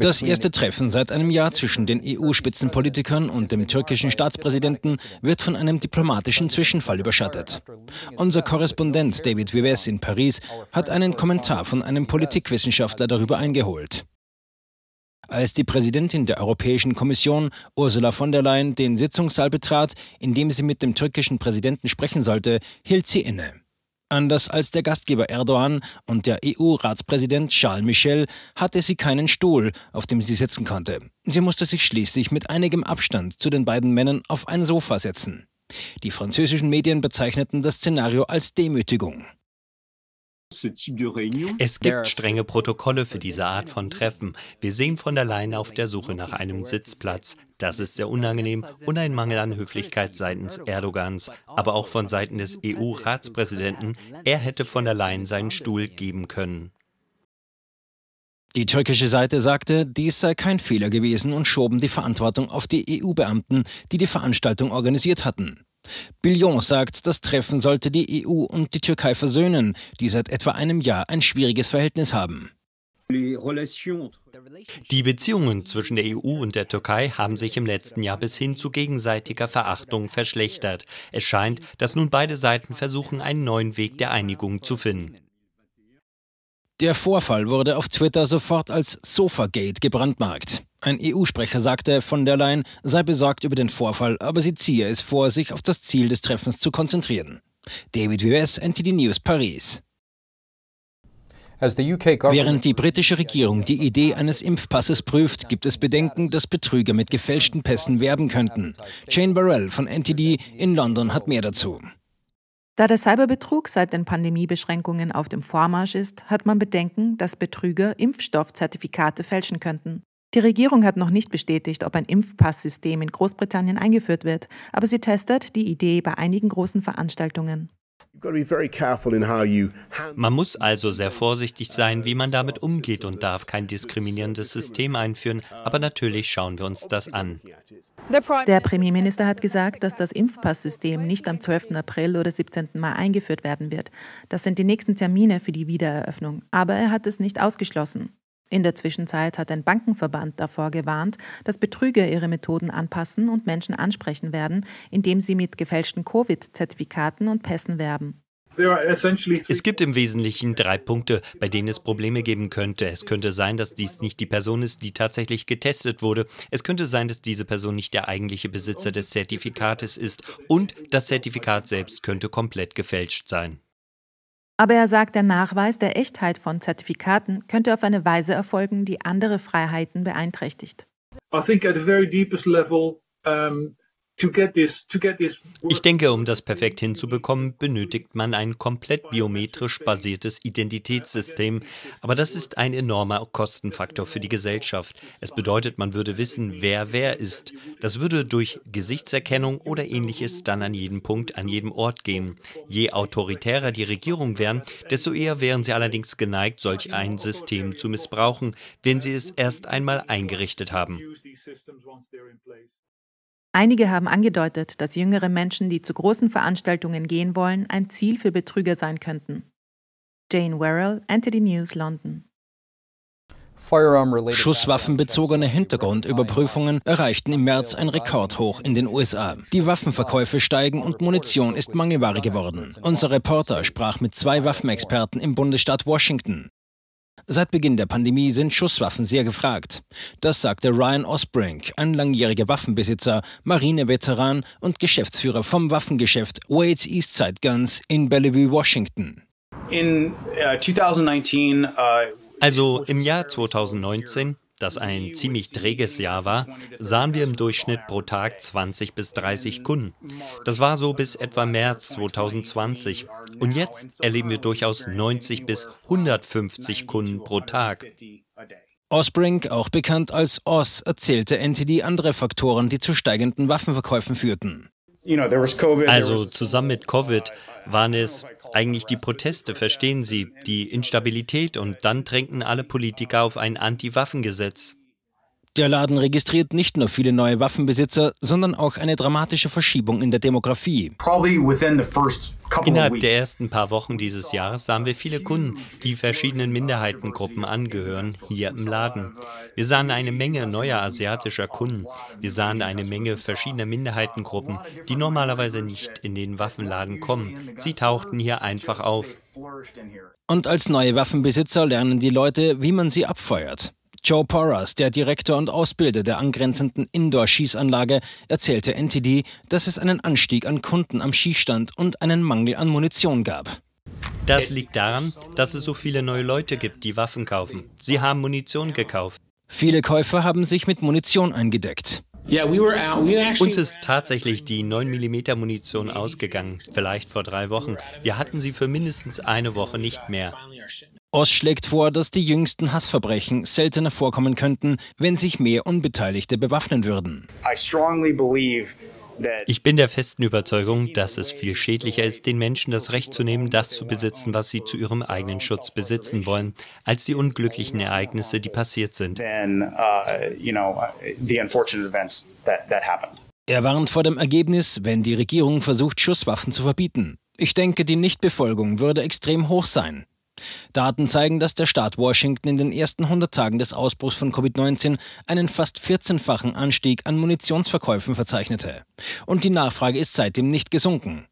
Das erste Treffen seit einem Jahr zwischen den EU-Spitzenpolitikern und dem türkischen Staatspräsidenten wird von einem diplomatischen Zwischenfall überschattet. Unser Korrespondent David Vives in Paris hat einen Kommentar von einem Politikwissenschaftler darüber eingeholt. Als die Präsidentin der Europäischen Kommission, Ursula von der Leyen, den Sitzungssaal betrat, in dem sie mit dem türkischen Präsidenten sprechen sollte, hielt sie inne. Anders als der Gastgeber Erdogan und der EU-Ratspräsident Charles Michel hatte sie keinen Stuhl, auf dem sie sitzen konnte. Sie musste sich schließlich mit einigem Abstand zu den beiden Männern auf ein Sofa setzen. Die französischen Medien bezeichneten das Szenario als Demütigung. Es gibt strenge Protokolle für diese Art von Treffen. Wir sehen von der Leyen auf der Suche nach einem Sitzplatz. Das ist sehr unangenehm und ein Mangel an Höflichkeit seitens Erdogans, aber auch von Seiten des EU-Ratspräsidenten. Er hätte von der Leyen seinen Stuhl geben können. Die türkische Seite sagte, dies sei kein Fehler gewesen und schoben die Verantwortung auf die EU-Beamten, die die Veranstaltung organisiert hatten. Billon sagt, das Treffen sollte die EU und die Türkei versöhnen, die seit etwa einem Jahr ein schwieriges Verhältnis haben. Die Beziehungen zwischen der EU und der Türkei haben sich im letzten Jahr bis hin zu gegenseitiger Verachtung verschlechtert. Es scheint, dass nun beide Seiten versuchen, einen neuen Weg der Einigung zu finden. Der Vorfall wurde auf Twitter sofort als Sofagate gebrandmarkt. Ein EU-Sprecher sagte, von der Leyen sei besorgt über den Vorfall, aber sie ziehe es vor, sich auf das Ziel des Treffens zu konzentrieren. David Vives, NTD News, Paris. Während die britische Regierung die Idee eines Impfpasses prüft, gibt es Bedenken, dass Betrüger mit gefälschten Pässen werben könnten. Jane Burrell von NTD in London hat mehr dazu. Da der Cyberbetrug seit den Pandemiebeschränkungen auf dem Vormarsch ist, hat man Bedenken, dass Betrüger Impfstoffzertifikate fälschen könnten. Die Regierung hat noch nicht bestätigt, ob ein Impfpasssystem in Großbritannien eingeführt wird, aber sie testet die Idee bei einigen großen Veranstaltungen. Man muss also sehr vorsichtig sein, wie man damit umgeht und darf kein diskriminierendes System einführen, aber natürlich schauen wir uns das an. Der Premierminister hat gesagt, dass das Impfpasssystem nicht am 12. April oder 17. Mai eingeführt werden wird. Das sind die nächsten Termine für die Wiedereröffnung, aber er hat es nicht ausgeschlossen. In der Zwischenzeit hat ein Bankenverband davor gewarnt, dass Betrüger ihre Methoden anpassen und Menschen ansprechen werden, indem sie mit gefälschten Covid-Zertifikaten und Pässen werben. Es gibt im Wesentlichen drei Punkte, bei denen es Probleme geben könnte. Es könnte sein, dass dies nicht die Person ist, die tatsächlich getestet wurde. Es könnte sein, dass diese Person nicht der eigentliche Besitzer des Zertifikates ist. Und das Zertifikat selbst könnte komplett gefälscht sein. Aber er sagt, der Nachweis der Echtheit von Zertifikaten könnte auf eine Weise erfolgen, die andere Freiheiten beeinträchtigt. I think at a very deepest level um, ich denke, um das perfekt hinzubekommen, benötigt man ein komplett biometrisch basiertes Identitätssystem. Aber das ist ein enormer Kostenfaktor für die Gesellschaft. Es bedeutet, man würde wissen, wer wer ist. Das würde durch Gesichtserkennung oder ähnliches dann an jedem Punkt, an jedem Ort gehen. Je autoritärer die Regierung wären, desto eher wären sie allerdings geneigt, solch ein System zu missbrauchen, wenn sie es erst einmal eingerichtet haben. Einige haben angedeutet, dass jüngere Menschen, die zu großen Veranstaltungen gehen wollen, ein Ziel für Betrüger sein könnten. Jane Werrell, Entity News, London. Schusswaffenbezogene Hintergrundüberprüfungen erreichten im März ein Rekordhoch in den USA. Die Waffenverkäufe steigen und Munition ist Mangelware geworden. Unser Reporter sprach mit zwei Waffenexperten im Bundesstaat Washington. Seit Beginn der Pandemie sind Schusswaffen sehr gefragt. Das sagte Ryan Osbrink, ein langjähriger Waffenbesitzer, Marineveteran und Geschäftsführer vom Waffengeschäft Wade's Eastside Guns in Bellevue, Washington. In, uh, äh, 2019, uh, also im Jahr 2019 das ein ziemlich träges Jahr war, sahen wir im Durchschnitt pro Tag 20 bis 30 Kunden. Das war so bis etwa März 2020. Und jetzt erleben wir durchaus 90 bis 150 Kunden pro Tag. Osbrink, auch bekannt als Oz, erzählte NTD andere Faktoren, die zu steigenden Waffenverkäufen führten. Also zusammen mit Covid waren es eigentlich die Proteste, verstehen Sie, die Instabilität und dann drängten alle Politiker auf ein Anti-Waffengesetz. Der Laden registriert nicht nur viele neue Waffenbesitzer, sondern auch eine dramatische Verschiebung in der Demografie. Innerhalb der ersten paar Wochen dieses Jahres sahen wir viele Kunden, die verschiedenen Minderheitengruppen angehören, hier im Laden. Wir sahen eine Menge neuer asiatischer Kunden. Wir sahen eine Menge verschiedener Minderheitengruppen, die normalerweise nicht in den Waffenladen kommen. Sie tauchten hier einfach auf. Und als neue Waffenbesitzer lernen die Leute, wie man sie abfeuert. Joe Porras, der Direktor und Ausbilder der angrenzenden Indoor-Schießanlage, erzählte NTD, dass es einen Anstieg an Kunden am Schießstand und einen Mangel an Munition gab. Das liegt daran, dass es so viele neue Leute gibt, die Waffen kaufen. Sie haben Munition gekauft. Viele Käufer haben sich mit Munition eingedeckt. Uns ist tatsächlich die 9mm Munition ausgegangen, vielleicht vor drei Wochen. Wir hatten sie für mindestens eine Woche nicht mehr. Oss schlägt vor, dass die jüngsten Hassverbrechen seltener vorkommen könnten, wenn sich mehr Unbeteiligte bewaffnen würden. Ich bin der festen Überzeugung, dass es viel schädlicher ist, den Menschen das Recht zu nehmen, das zu besitzen, was sie zu ihrem eigenen Schutz besitzen wollen, als die unglücklichen Ereignisse, die passiert sind. Uh, er warnt vor dem Ergebnis, wenn die Regierung versucht, Schusswaffen zu verbieten. Ich denke, die Nichtbefolgung würde extrem hoch sein. Daten zeigen, dass der Staat Washington in den ersten 100 Tagen des Ausbruchs von Covid-19 einen fast 14-fachen Anstieg an Munitionsverkäufen verzeichnete. Und die Nachfrage ist seitdem nicht gesunken.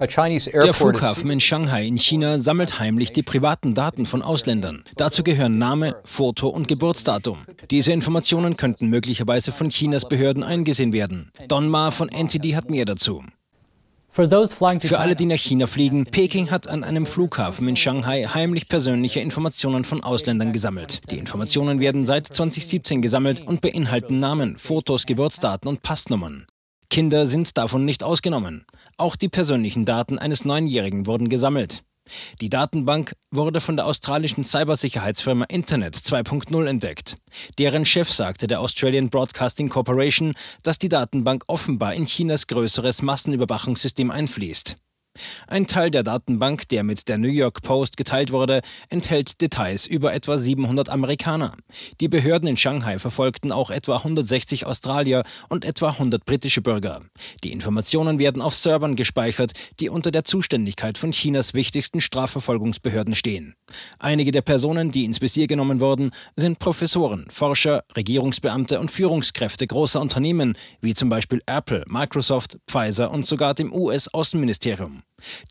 Der Flughafen in Shanghai in China sammelt heimlich die privaten Daten von Ausländern. Dazu gehören Name, Foto und Geburtsdatum. Diese Informationen könnten möglicherweise von Chinas Behörden eingesehen werden. Don Ma von NTD hat mehr dazu. Für alle, die nach China fliegen, Peking hat an einem Flughafen in Shanghai heimlich persönliche Informationen von Ausländern gesammelt. Die Informationen werden seit 2017 gesammelt und beinhalten Namen, Fotos, Geburtsdaten und Passnummern. Kinder sind davon nicht ausgenommen. Auch die persönlichen Daten eines Neunjährigen wurden gesammelt. Die Datenbank wurde von der australischen Cybersicherheitsfirma Internet 2.0 entdeckt. Deren Chef sagte der Australian Broadcasting Corporation, dass die Datenbank offenbar in Chinas größeres Massenüberwachungssystem einfließt. Ein Teil der Datenbank, der mit der New York Post geteilt wurde, enthält Details über etwa 700 Amerikaner. Die Behörden in Shanghai verfolgten auch etwa 160 Australier und etwa 100 britische Bürger. Die Informationen werden auf Servern gespeichert, die unter der Zuständigkeit von Chinas wichtigsten Strafverfolgungsbehörden stehen. Einige der Personen, die ins Visier genommen wurden, sind Professoren, Forscher, Regierungsbeamte und Führungskräfte großer Unternehmen, wie zum Beispiel Apple, Microsoft, Pfizer und sogar dem US-Außenministerium.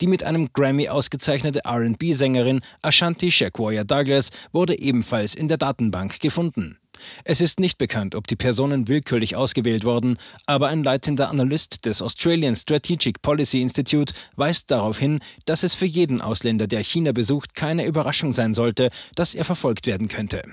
Die mit einem Grammy ausgezeichnete RB-Sängerin Ashanti Shequoia Douglas wurde ebenfalls in der Datenbank gefunden. Es ist nicht bekannt, ob die Personen willkürlich ausgewählt wurden, aber ein leitender Analyst des Australian Strategic Policy Institute weist darauf hin, dass es für jeden Ausländer, der China besucht, keine Überraschung sein sollte, dass er verfolgt werden könnte.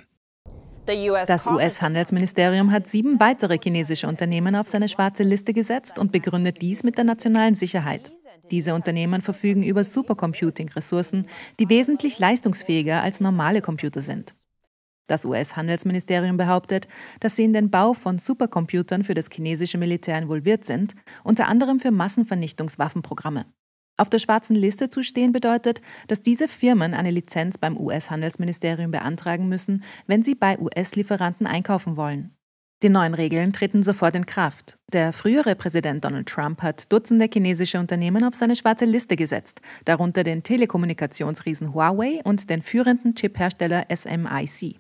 Das US-Handelsministerium hat sieben weitere chinesische Unternehmen auf seine schwarze Liste gesetzt und begründet dies mit der nationalen Sicherheit. Diese Unternehmen verfügen über Supercomputing-Ressourcen, die wesentlich leistungsfähiger als normale Computer sind. Das US-Handelsministerium behauptet, dass sie in den Bau von Supercomputern für das chinesische Militär involviert sind, unter anderem für Massenvernichtungswaffenprogramme. Auf der schwarzen Liste zu stehen bedeutet, dass diese Firmen eine Lizenz beim US-Handelsministerium beantragen müssen, wenn sie bei US-Lieferanten einkaufen wollen. Die neuen Regeln treten sofort in Kraft. Der frühere Präsident Donald Trump hat Dutzende chinesische Unternehmen auf seine schwarze Liste gesetzt, darunter den Telekommunikationsriesen Huawei und den führenden Chiphersteller SMIC.